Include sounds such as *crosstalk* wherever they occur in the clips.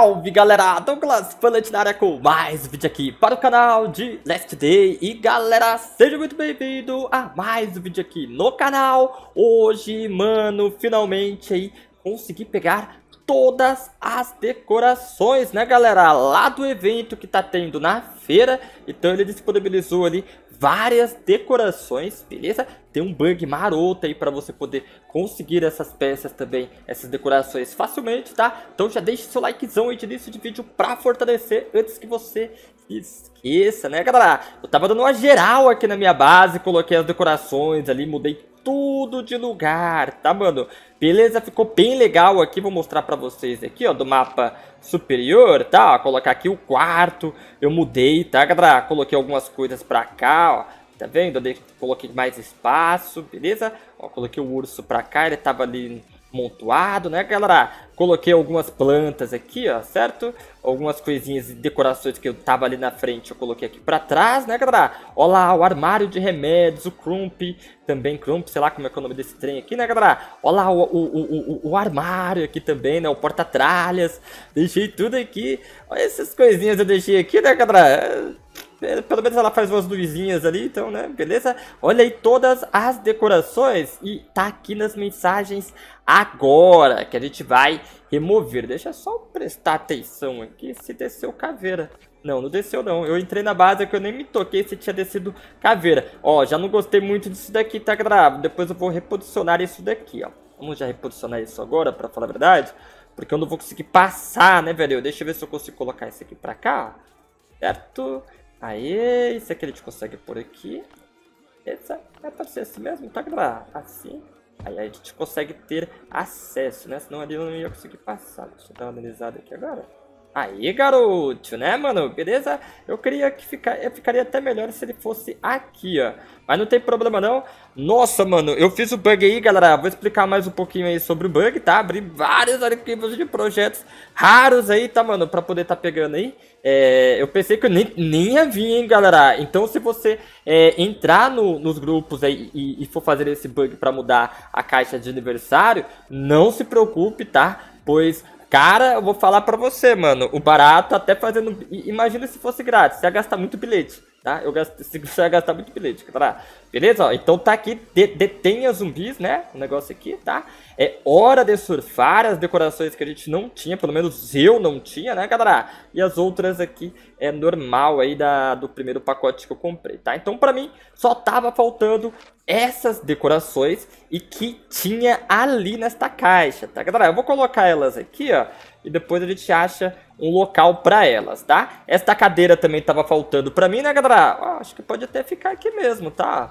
Salve galera, Douglas Planet na área com mais vídeo aqui para o canal de Last Day E galera, seja muito bem-vindo a mais um vídeo aqui no canal Hoje, mano, finalmente aí consegui pegar todas as decorações, né galera? Lá do evento que tá tendo na feira Então ele disponibilizou ali várias decorações, beleza? Tem um bug maroto aí para você poder conseguir essas peças também, essas decorações facilmente, tá? Então já deixa seu likezão aí de início de vídeo para fortalecer antes que você Esqueça, né, galera? Eu tava dando uma geral aqui na minha base, coloquei as decorações ali, mudei tudo de lugar, tá, mano? Beleza? Ficou bem legal aqui, vou mostrar pra vocês aqui, ó, do mapa superior, tá? Ó, colocar aqui o quarto, eu mudei, tá, galera? Coloquei algumas coisas pra cá, ó. Tá vendo? Eu coloquei mais espaço, beleza? Ó, coloquei o urso pra cá, ele tava ali montuado, né, galera? Coloquei algumas plantas aqui, ó, certo? Algumas coisinhas e decorações que eu tava ali na frente, eu coloquei aqui pra trás, né, galera? Olha lá, o armário de remédios, o Crump, também Crump, sei lá como é, que é o nome desse trem aqui, né, galera? Olha lá o, o, o, o armário aqui também, né, o porta-tralhas, deixei tudo aqui. Olha essas coisinhas eu deixei aqui, né, galera? É, pelo menos ela faz umas luzinhas ali, então, né? Beleza? Olha aí todas as decorações e tá aqui nas mensagens agora que a gente vai remover. Deixa só prestar atenção aqui se desceu caveira. Não, não desceu não. Eu entrei na base que eu nem me toquei se tinha descido caveira. Ó, já não gostei muito disso daqui, tá grave. Depois eu vou reposicionar isso daqui, ó. Vamos já reposicionar isso agora, pra falar a verdade. Porque eu não vou conseguir passar, né, velho? Deixa eu ver se eu consigo colocar isso aqui pra cá, ó. Certo? Aí, isso aqui a gente consegue por aqui. Essa é para ser assim mesmo, tá lá. Assim. Aí a gente consegue ter acesso, né? Senão ali eu não ia conseguir passar. Deixa eu dar uma analisada aqui agora. Aí, garoto, né, mano? Beleza? Eu queria que ficar, eu ficaria até melhor se ele fosse aqui, ó. Mas não tem problema, não. Nossa, mano, eu fiz o bug aí, galera. Vou explicar mais um pouquinho aí sobre o bug, tá? Abri vários arquivos de projetos raros aí, tá, mano? Pra poder tá pegando aí. É, eu pensei que eu nem, nem ia vir, hein, galera. Então, se você é, entrar no, nos grupos aí e, e for fazer esse bug pra mudar a caixa de aniversário, não se preocupe, tá? Pois Cara, eu vou falar para você, mano. O barato até fazendo. Imagina se fosse grátis. Você ia gastar muito bilhete, tá? Eu gasto... Você ia gastar muito bilhete, tá? Beleza? então tá aqui. De... Detenha zumbis, né? O negócio aqui, tá? É hora de surfar as decorações que a gente não tinha. Pelo menos eu não tinha, né, galera? E as outras aqui é normal aí da... do primeiro pacote que eu comprei, tá? Então pra mim só tava faltando essas decorações e que tinha ali nesta caixa, tá galera? Eu vou colocar elas aqui, ó, e depois a gente acha um local para elas, tá? Esta cadeira também tava faltando para mim, né, galera? Ó, acho que pode até ficar aqui mesmo, tá?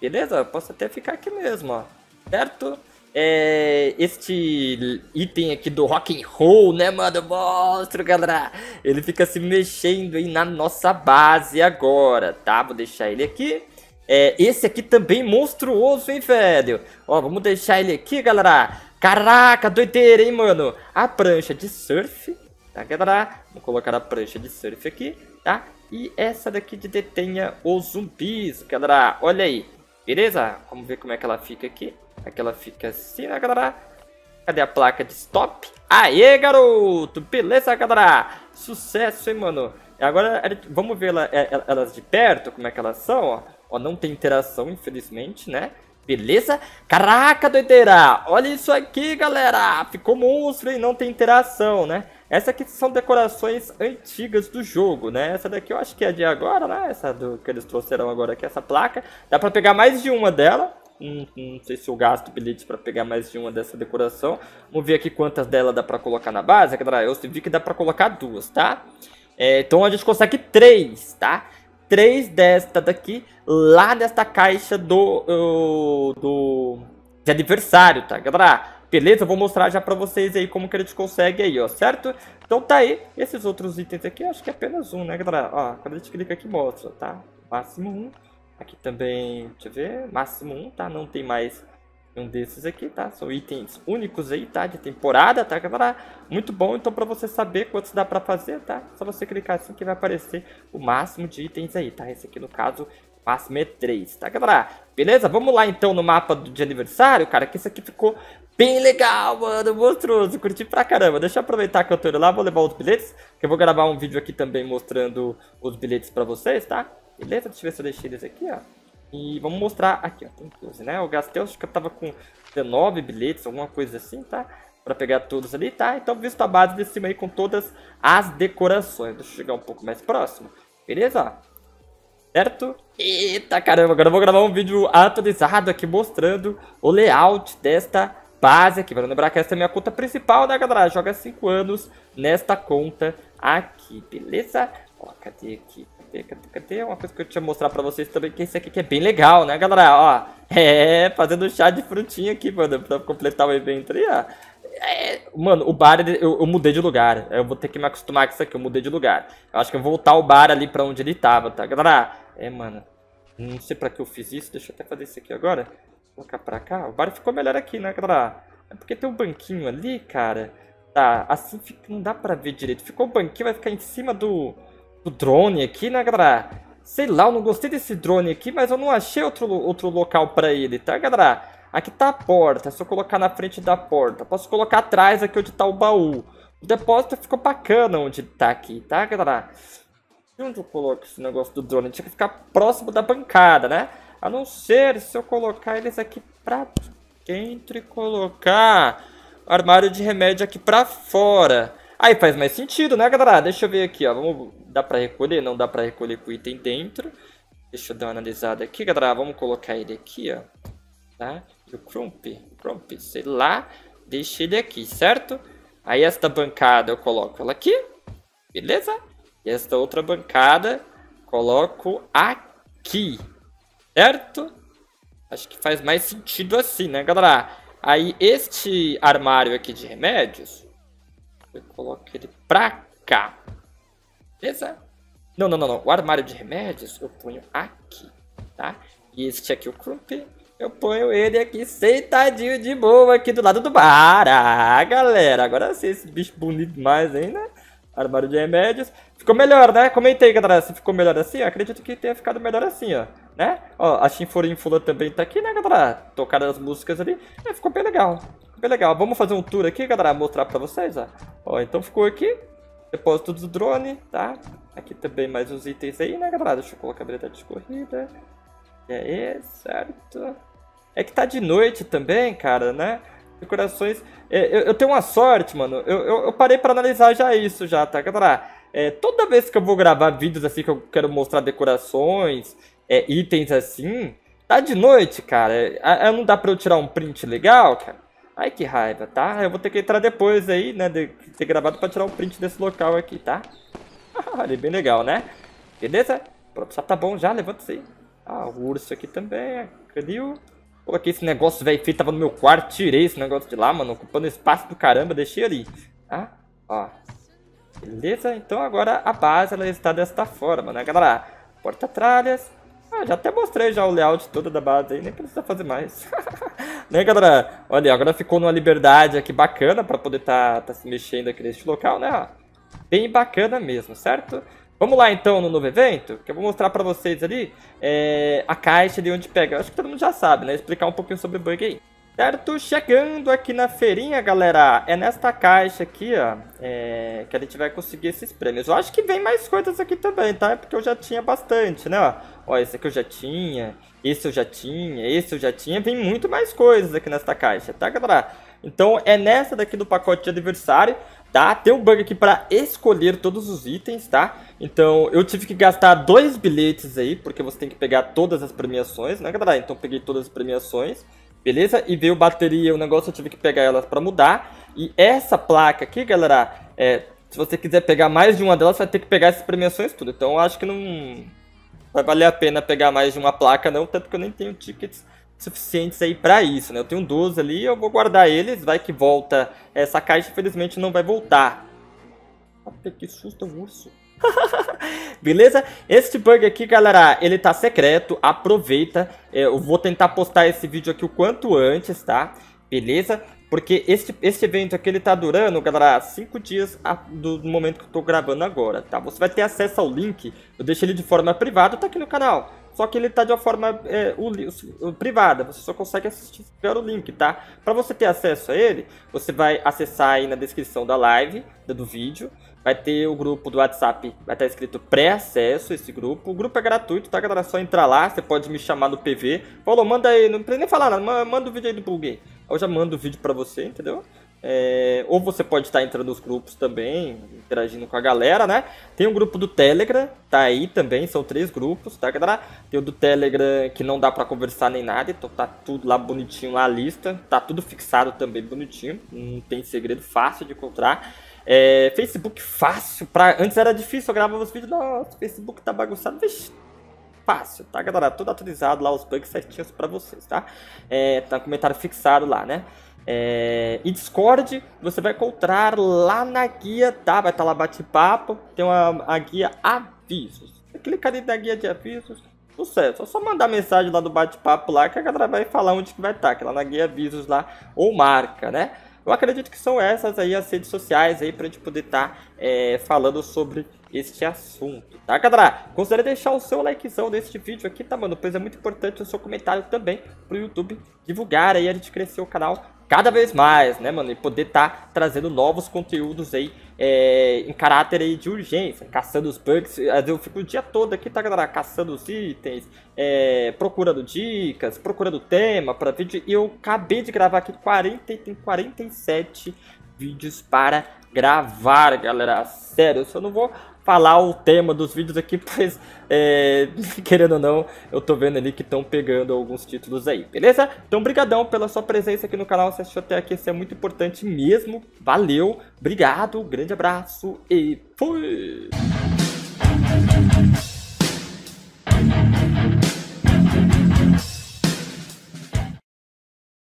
Beleza? Posso até ficar aqui mesmo, ó. Certo? É, este item aqui do rock and roll, né, mano? Monstro, galera. Ele fica se mexendo aí na nossa base agora, tá? Vou deixar ele aqui. É, esse aqui também monstruoso, hein, velho? Ó, vamos deixar ele aqui, galera. Caraca, doideira, hein, mano? A prancha de surf, tá, galera? Vou colocar a prancha de surf aqui, tá? E essa daqui de detenha os zumbis, galera. Olha aí, beleza? Vamos ver como é que ela fica aqui. Aqui é ela fica assim, né, galera? Cadê a placa de stop? Aê, garoto! Beleza, galera? Sucesso, hein, mano? Agora, é vamos ver é, elas de perto, como é que elas são, ó. Ó, não tem interação, infelizmente, né? Beleza? Caraca, doideira! Olha isso aqui, galera! Ficou monstro e não tem interação, né? Essa aqui são decorações antigas do jogo, né? Essa daqui eu acho que é de agora, né? Essa do, que eles trouxeram agora aqui, essa placa. Dá pra pegar mais de uma dela. Hum, hum não sei se eu gasto bilhete para pegar mais de uma dessa decoração. Vamos ver aqui quantas dela dá pra colocar na base. Eu vi que dá pra colocar duas, tá? É, então a gente consegue três, tá? três desta daqui lá desta caixa do, do, de adversário, tá, galera? Beleza? Eu vou mostrar já pra vocês aí como que a gente consegue aí, ó, certo? Então tá aí, esses outros itens aqui, acho que é apenas um, né, galera? Ó, quando a gente clica aqui mostra, tá? Máximo um. Aqui também, deixa eu ver, máximo um, tá? Não tem mais um desses aqui, tá? São itens únicos aí, tá? De temporada, tá? Muito bom, então pra você saber quantos dá pra fazer, tá? Só você clicar assim que vai aparecer o máximo de itens aí, tá? Esse aqui, no caso, máximo é 3, tá, galera? Beleza? Vamos lá, então, no mapa de aniversário, cara, que isso aqui ficou bem legal, mano, monstruoso, curti pra caramba. Deixa eu aproveitar que eu tô indo lá, vou levar os bilhetes, que eu vou gravar um vídeo aqui também mostrando os bilhetes pra vocês, tá? Beleza? Deixa eu ver se eu deixei eles aqui, ó. E vamos mostrar aqui, ó, tem 12, né? Eu gastei, acho que eu tava com 19 bilhetes, alguma coisa assim, tá? Pra pegar todos ali, tá? Então visto a base de cima aí com todas as decorações. Deixa eu chegar um pouco mais próximo. Beleza? Certo? Eita caramba, agora eu vou gravar um vídeo atualizado aqui mostrando o layout desta base aqui. Pra lembrar que essa é a minha conta principal, né galera? Joga 5 anos nesta conta aqui, beleza? Ó, cadê aqui? Cadê é uma coisa que eu tinha mostrar pra vocês também, que esse aqui que é bem legal, né, galera? Ó, é, fazendo chá de frutinha aqui, mano, pra completar o evento aí, ó. É, mano, o bar, eu, eu, mudei de lugar. Eu vou ter que me acostumar com isso aqui, eu mudei de lugar. Eu acho que eu vou voltar o bar ali pra onde ele tava, tá, galera? É, mano, não sei pra que eu fiz isso, deixa eu até fazer isso aqui agora. Vou colocar pra cá, o bar ficou melhor aqui, né, galera? É porque tem um banquinho ali, cara. Tá, assim fica, não dá pra ver direito. Ficou o banquinho, vai ficar em cima do o drone aqui, né, galera? Sei lá, eu não gostei desse drone aqui, mas eu não achei outro, outro local pra ele, tá, galera? Aqui tá a porta, é só colocar na frente da porta. Posso colocar atrás aqui onde tá o baú. O depósito ficou bacana onde tá aqui, tá, galera? onde eu coloco esse negócio do drone? Tinha que ficar próximo da bancada, né? A não ser se eu colocar eles aqui pra dentro e colocar armário de remédio aqui pra fora. Aí faz mais sentido, né, galera? Deixa eu ver aqui, ó. Vamos Dá para recolher? Não dá para recolher com o item dentro. Deixa eu dar uma analisada aqui, galera. Vamos colocar ele aqui, ó. Tá? E o Crump, Crump, sei lá. Deixa ele aqui, certo? Aí esta bancada eu coloco ela aqui. Beleza? E esta outra bancada coloco aqui. Certo? Acho que faz mais sentido assim, né, galera? Aí este armário aqui de remédios, eu coloco ele pra cá. Exato. Não, não, não, não. O armário de remédios eu ponho aqui, tá? E este aqui, o Krumpy, eu ponho ele aqui sentadinho de boa aqui do lado do bar. Ah, galera, agora sim, esse bicho bonito demais ainda. Né? Armário de remédios. Ficou melhor, né? Comentei, galera, se ficou melhor assim. Eu acredito que tenha ficado melhor assim, ó. Né? Ó, a Shinforinfula também tá aqui, né, galera? Tocaram as músicas ali. É, ficou bem legal. Bem legal. Vamos fazer um tour aqui, galera, mostrar pra vocês, ó. Ó, então ficou aqui. Depósito do drone, tá? Aqui também mais uns itens aí, né, galera? Deixa eu colocar a habilidade de corrida. E aí, certo. É que tá de noite também, cara, né? Decorações. É, eu, eu, tenho uma sorte, mano. Eu, eu, eu, parei pra analisar já isso, já, tá, galera? É, toda vez que eu vou gravar vídeos assim que eu quero mostrar decorações, é, itens assim, tá de noite, cara. É, é não dá pra eu tirar um print legal, cara? Ai, que raiva, tá? Eu vou ter que entrar depois aí, né? De ter gravado pra tirar um print desse local aqui, tá? *laughs* Olha, bem legal, né? Beleza? Pronto, já tá bom já, levanta-se aí. Ah, o urso aqui também, cadê o... Coloquei esse negócio, velho, feio, tava no meu quarto, tirei esse negócio de lá, mano, ocupando espaço do caramba, deixei ali. Ah, ó. Beleza? Então agora a base, ela está desta forma, né, galera? Porta-tralhas, ah, já até mostrei já o layout todo da base aí, nem precisa fazer mais. *laughs* né, galera? Olha, agora ficou numa liberdade aqui bacana pra poder tá, tá se mexendo aqui neste local, né? Bem bacana mesmo, certo? Vamos lá então no novo evento, que eu vou mostrar pra vocês ali é, a caixa de onde pega. acho que todo mundo já sabe, né? Explicar um pouquinho sobre o bug aí. Certo, chegando aqui na feirinha, galera, é nesta caixa aqui, ó, é, que a gente vai conseguir esses prêmios. Eu acho que vem mais coisas aqui também, tá? É porque eu já tinha bastante, né, ó. Ó, esse aqui eu já tinha, esse eu já tinha, esse eu já tinha. Vem muito mais coisas aqui nesta caixa, tá, galera? Então, é nessa daqui do pacote de aniversário, tá? Tem um bug aqui pra escolher todos os itens, tá? Então, eu tive que gastar dois bilhetes aí, porque você tem que pegar todas as premiações, né, galera? Então, peguei todas as premiações beleza? E veio bateria, o negócio eu tive que pegar elas para mudar. E essa placa aqui, galera, é, se você quiser pegar mais de uma delas, vai ter que pegar essas premiações tudo. Então eu acho que não vai valer a pena pegar mais de uma placa não, tanto que eu nem tenho tickets suficientes aí para isso, né? Eu tenho 12 ali, eu vou guardar eles, vai que volta essa caixa, infelizmente não vai voltar. Nossa, que susto, é um urso. *laughs* Beleza? Este bug aqui, galera, ele tá secreto, aproveita. É, eu vou tentar postar esse vídeo aqui o quanto antes, tá? Beleza? Porque este, este evento aqui, ele tá durando, galera, 5 dias do momento que eu tô gravando agora, tá? Você vai ter acesso ao link, eu deixo ele de forma privada, tá aqui no canal. Só que ele tá de uma forma é, o, o, privada, você só consegue assistir pelo link, tá? Para você ter acesso a ele, você vai acessar aí na descrição da live, né, do vídeo vai ter o grupo do WhatsApp, vai estar tá escrito pré-acesso esse grupo. O grupo é gratuito, tá, galera? É só entrar lá, você pode me chamar no PV. Falou, manda aí, não precisa nem falar nada, manda o vídeo aí do bug Eu já mando o vídeo pra você, entendeu? É, ou você pode estar tá entrando nos grupos também, interagindo com a galera, né? Tem um grupo do Telegram, tá aí também, são três grupos, tá, galera? Tem o do Telegram que não dá para conversar nem nada, então tá tudo lá bonitinho, lá a lista, tá tudo fixado também bonitinho, não tem segredo fácil de encontrar. É, Facebook fácil. Pra... Antes era difícil, eu gravava os vídeos. Nossa, Facebook tá bagunçado. Vixe, fácil, tá, galera? Tudo atualizado lá, os bugs certinhos pra vocês, tá? É, tá um comentário fixado lá, né? É, e Discord você vai encontrar lá na guia, tá? Vai estar tá lá bate-papo. Tem uma, a guia avisos. Você clicar na guia de avisos, sucesso. É só mandar mensagem lá do bate-papo lá que a galera vai falar onde que vai estar. Tá, que é lá na guia avisos lá, ou marca, né? Eu acredito que são essas aí as redes sociais aí pra gente poder estar tá, é, falando sobre este assunto, tá, galera? Considere deixar o seu likezão neste vídeo aqui, tá, mano? Pois é muito importante o seu comentário também pro YouTube divulgar aí, a gente crescer o canal cada vez mais, né, mano? E poder estar tá trazendo novos conteúdos aí é, em caráter aí de urgência, caçando os bugs. Eu fico o dia todo aqui, tá, galera? Caçando os itens, é, procurando dicas, procurando tema para vídeo. E eu acabei de gravar aqui 40, tem 47 vídeos para gravar, galera. Sério, eu só não vou falar o tema dos vídeos aqui, pois, *laughs* é, querendo ou não, eu tô vendo ali que estão pegando alguns títulos aí, beleza? Então, brigadão pela sua presença aqui no canal, se assistiu até aqui, isso é muito importante mesmo, valeu, obrigado, grande abraço e fui!